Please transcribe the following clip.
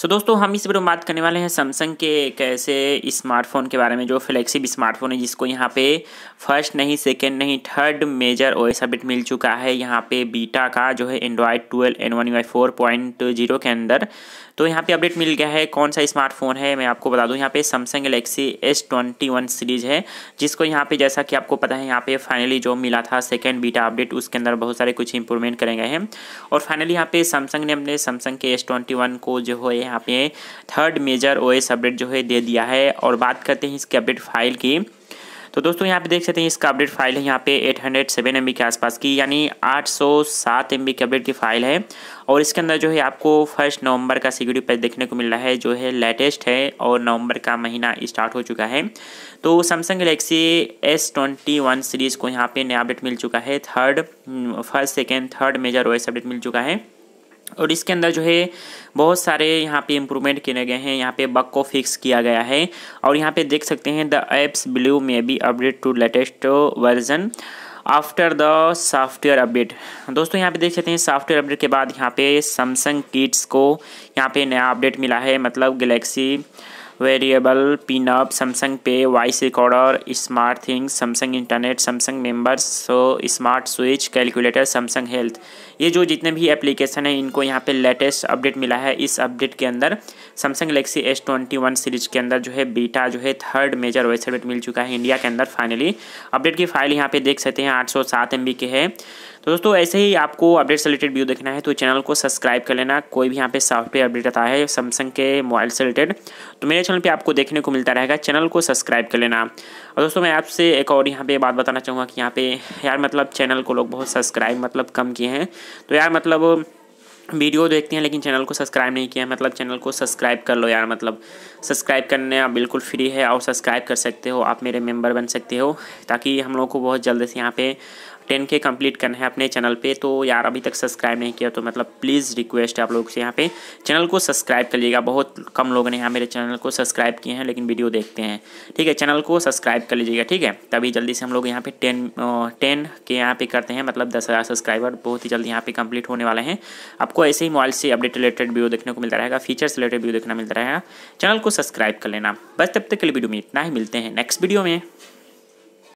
सो so, दोस्तों हम इस वीडियो में बात करने वाले हैं सैमसंग के एक ऐसे स्मार्टफोन के बारे में जो फ्लैगशिप स्मार्टफोन है जिसको यहाँ पे फर्स्ट नहीं सेकेंड नहीं third major O S update मिल चुका है यहाँ पे बीटा का जो है Android twelve and one U four point zero के अंदर तो यहाँ पे अपडेट मिल गया है कौन सा स्मार्टफोन है मैं आपको बता दूँ यहाँ पे Samsung Galaxy S twenty one series है जिसको यहाँ पे जैसा कि आपको पता है यहाँ पे फाइनली जो मिला था सेकेंड बीटा अपडेट उसके अंदर बहुत सारे कुछ इंप्रूवमेंट करेंगे गए हैं और फाइनली यहाँ पे सैमसंग ने अपने सैमसंग के एस ट्वेंटी वन को जो है यहाँ पे थर्ड मेजर ओएस अपडेट जो है दे दिया है और बात करते हैं इसके अपडेट फाइल की तो दोस्तों यहाँ पे देख सकते हैं इसका अपडेट फाइल है यहाँ पे 807 हंड्रेड के आसपास की यानी 807 एमबी के अपडेट की फाइल है और इसके अंदर जो है आपको फर्स्ट नवंबर का सिक्योरिटी पैच देखने को मिल रहा है जो है लेटेस्ट है और नवंबर का महीना स्टार्ट हो चुका है तो Samsung Galaxy S twenty series को यहाँ पे नया अपडेट मिल चुका है third first second third major voice update मिल चुका है और इसके अंदर जो है बहुत सारे यहाँ पे इम्प्रूवमेंट किए गए हैं यहाँ पे बग को फिक्स किया गया है और यहाँ पे देख सकते हैं the apps below may be update to latest version after the software update दोस्तों यहाँ पे देख सकते हैं सॉफ्टवेयर अपडेट के बाद यहाँ पे सैमसंग किट्स को यहाँ पे नया अपडेट मिला है मतलब Galaxy wearable pinup Samsung pay voice recorder smart things Samsung internet Samsung members so smart switch calculator Samsung health ये जो जितने भी एप्लीकेशन हैं इनको यहाँ पे लेटेस्ट अपडेट मिला है इस अपडेट के अंदर Samsung Galaxy S twenty one series के अंदर जो है बीटा जो है थर्ड मेजर वॉइस अपडेट मिल चुका है इंडिया के अंदर फाइनली अपडेट की फाइल यहाँ पे देख सकते हैं आठ सौ सात एम बी के है तो दोस्तों ऐसे ही आपको अपडेट से रिलेटेड वीडियो देखना है तो चैनल को सब्सक्राइब कर लेना कोई भी यहाँ पे सॉफ्टवेयर अपडेट आता है सैमसंग के मोबाइल से रिलेटेड तो मेरे चैनल पे आपको देखने को मिलता रहेगा चैनल को सब्सक्राइब कर लेना और दोस्तों मैं आपसे एक और यहाँ पे बात बताना चाहूँगा कि यहाँ पे यार मतलब चैनल को लोग बहुत सब्सक्राइब मतलब कम किए हैं तो यार मतलब वीडियो देखते हैं लेकिन चैनल को सब्सक्राइब नहीं किया है मतलब चैनल को सब्सक्राइब कर लो यार मतलब सब्सक्राइब करने आप बिल्कुल फ्री है और सब्सक्राइब कर सकते हो आप मेरे मेंबर बन सकते हो ताकि हम लोगों को बहुत जल्दी से यहाँ पे टेन के कम्प्लीट करना है अपने चैनल पे तो यार अभी तक सब्सक्राइब नहीं किया तो मतलब प्लीज़ रिक्वेस्ट है आप लोग से यहाँ पे चैनल को सब्सक्राइब कर लीजिएगा बहुत कम लोगों ने यहाँ मेरे चैनल को सब्सक्राइब किए हैं लेकिन वीडियो देखते हैं ठीक है चैनल को सब्सक्राइब कर लीजिएगा ठीक है तभी जल्दी से हम लोग यहाँ पे टेन टेन के यहाँ पे करते हैं मतलब दस हज़ार सब्सक्राइबर बहुत ही जल्दी यहाँ पे कंप्लीट होने वाले हैं आपको ऐसे ही मोबाइल से अपडेट रिलेटेड वीडियो देखने को मिलता रहेगा फीचर्स रिलेटेड वीडियो देखना मिलता रहेगा चैनल को सब्सक्राइब कर लेना बस तब तक के लिए वीडियो में इतना ही मिलते हैं नेक्स्ट वीडियो में